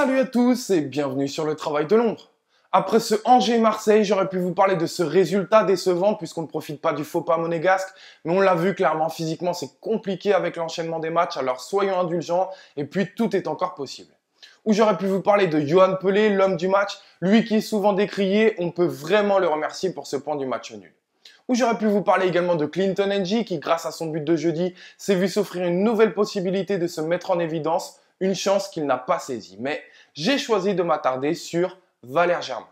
Salut à tous et bienvenue sur le travail de l'ombre. Après ce Angers-Marseille, j'aurais pu vous parler de ce résultat décevant puisqu'on ne profite pas du faux pas monégasque, mais on l'a vu clairement physiquement c'est compliqué avec l'enchaînement des matchs, alors soyons indulgents et puis tout est encore possible. Ou j'aurais pu vous parler de Johan Pelé, l'homme du match, lui qui est souvent décrié, on peut vraiment le remercier pour ce point du match nul Ou j'aurais pu vous parler également de Clinton Ng qui, grâce à son but de jeudi, s'est vu s'offrir une nouvelle possibilité de se mettre en évidence, une chance qu'il n'a pas saisie. Mais j'ai choisi de m'attarder sur Valère Germain.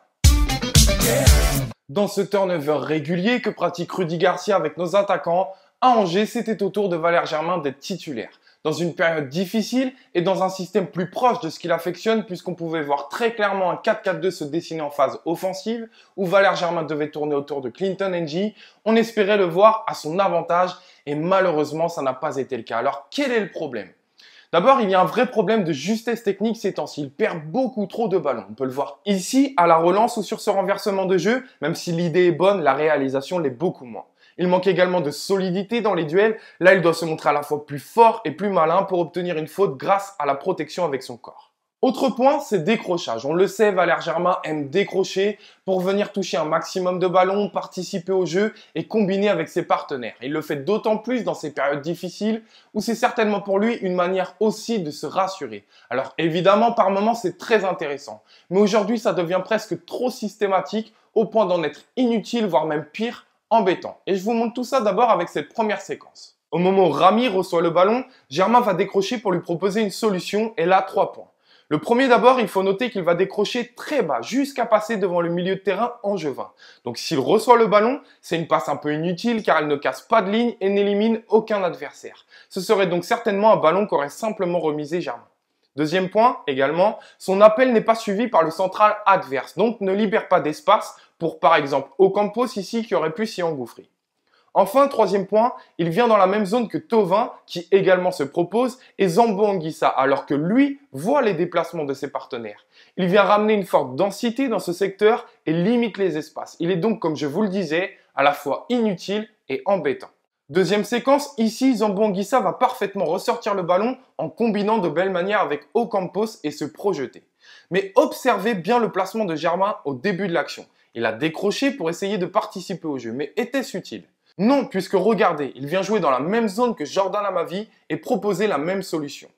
Dans ce turnover régulier que pratique Rudy Garcia avec nos attaquants, à Angers, c'était au tour de Valère Germain d'être titulaire. Dans une période difficile et dans un système plus proche de ce qu'il affectionne, puisqu'on pouvait voir très clairement un 4-4-2 se dessiner en phase offensive, où Valère Germain devait tourner autour de Clinton Ng, on espérait le voir à son avantage, et malheureusement ça n'a pas été le cas. Alors quel est le problème D'abord, il y a un vrai problème de justesse technique ces temps-ci. Il perd beaucoup trop de ballons. On peut le voir ici à la relance ou sur ce renversement de jeu, même si l'idée est bonne, la réalisation l'est beaucoup moins. Il manque également de solidité dans les duels. Là, il doit se montrer à la fois plus fort et plus malin pour obtenir une faute grâce à la protection avec son corps. Autre point, c'est décrochage. On le sait, Valère Germain aime décrocher pour venir toucher un maximum de ballons, participer au jeu et combiner avec ses partenaires. Il le fait d'autant plus dans ces périodes difficiles où c'est certainement pour lui une manière aussi de se rassurer. Alors évidemment, par moments, c'est très intéressant. Mais aujourd'hui, ça devient presque trop systématique au point d'en être inutile, voire même pire, embêtant. Et je vous montre tout ça d'abord avec cette première séquence. Au moment où Rami reçoit le ballon, Germain va décrocher pour lui proposer une solution et là, trois points. Le premier d'abord, il faut noter qu'il va décrocher très bas jusqu'à passer devant le milieu de terrain en jeu 20. Donc s'il reçoit le ballon, c'est une passe un peu inutile car elle ne casse pas de ligne et n'élimine aucun adversaire. Ce serait donc certainement un ballon qu'aurait simplement remisé Germain. Deuxième point également, son appel n'est pas suivi par le central adverse, donc ne libère pas d'espace pour par exemple Ocampos ici qui aurait pu s'y engouffrer. Enfin, troisième point, il vient dans la même zone que Tovin, qui également se propose, et Zambo Anguissa, alors que lui voit les déplacements de ses partenaires. Il vient ramener une forte densité dans ce secteur et limite les espaces. Il est donc, comme je vous le disais, à la fois inutile et embêtant. Deuxième séquence, ici, Zambo Anguissa va parfaitement ressortir le ballon en combinant de belle manière avec Ocampos et se projeter. Mais observez bien le placement de Germain au début de l'action. Il a décroché pour essayer de participer au jeu, mais était-ce utile non, puisque regardez, il vient jouer dans la même zone que Jordan Lamavi et proposer la même solution.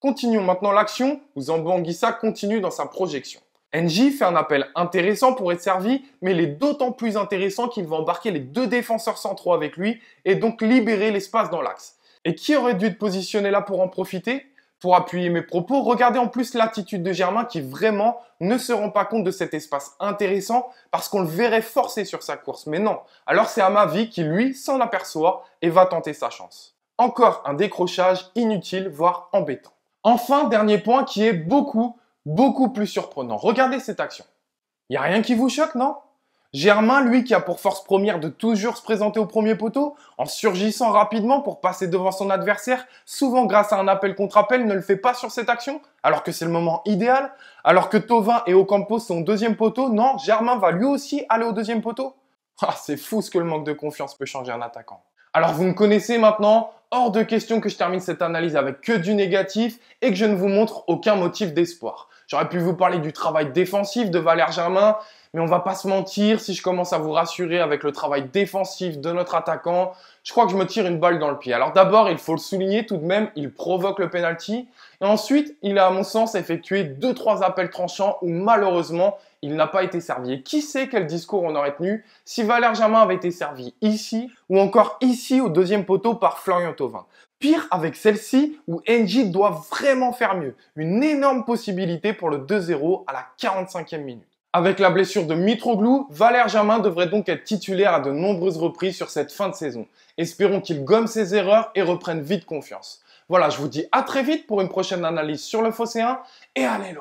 Continuons maintenant l'action où Zambanguissa continue dans sa projection. NJ fait un appel intéressant pour être servi, mais il est d'autant plus intéressant qu'il va embarquer les deux défenseurs centraux avec lui et donc libérer l'espace dans l'axe. Et qui aurait dû te positionner là pour en profiter pour appuyer mes propos. Regardez en plus l'attitude de Germain qui vraiment ne se rend pas compte de cet espace intéressant parce qu'on le verrait forcé sur sa course. Mais non, alors c'est à vie qui lui s'en aperçoit et va tenter sa chance. Encore un décrochage inutile, voire embêtant. Enfin, dernier point qui est beaucoup, beaucoup plus surprenant. Regardez cette action. Il y a rien qui vous choque, non Germain, lui, qui a pour force première de toujours se présenter au premier poteau, en surgissant rapidement pour passer devant son adversaire, souvent grâce à un appel contre appel, ne le fait pas sur cette action, alors que c'est le moment idéal. Alors que Tovin et Ocampo sont au deuxième poteau, non, Germain va lui aussi aller au deuxième poteau. Ah, c'est fou ce que le manque de confiance peut changer un attaquant. Alors vous me connaissez maintenant, hors de question que je termine cette analyse avec que du négatif et que je ne vous montre aucun motif d'espoir. J'aurais pu vous parler du travail défensif de Valère Germain, mais on va pas se mentir, si je commence à vous rassurer avec le travail défensif de notre attaquant, je crois que je me tire une balle dans le pied. Alors d'abord, il faut le souligner tout de même, il provoque le penalty. Et ensuite, il a à mon sens effectué 2-3 appels tranchants où malheureusement, il n'a pas été servi. Et qui sait quel discours on aurait tenu si Valère Germain avait été servi ici ou encore ici au deuxième poteau par Florian Thauvin. Pire avec celle-ci où NG doit vraiment faire mieux. Une énorme possibilité pour le 2-0 à la 45e minute. Avec la blessure de Mitroglou, Valère Germain devrait donc être titulaire à de nombreuses reprises sur cette fin de saison. Espérons qu'il gomme ses erreurs et reprenne vite confiance. Voilà, je vous dis à très vite pour une prochaine analyse sur le fosséen et allez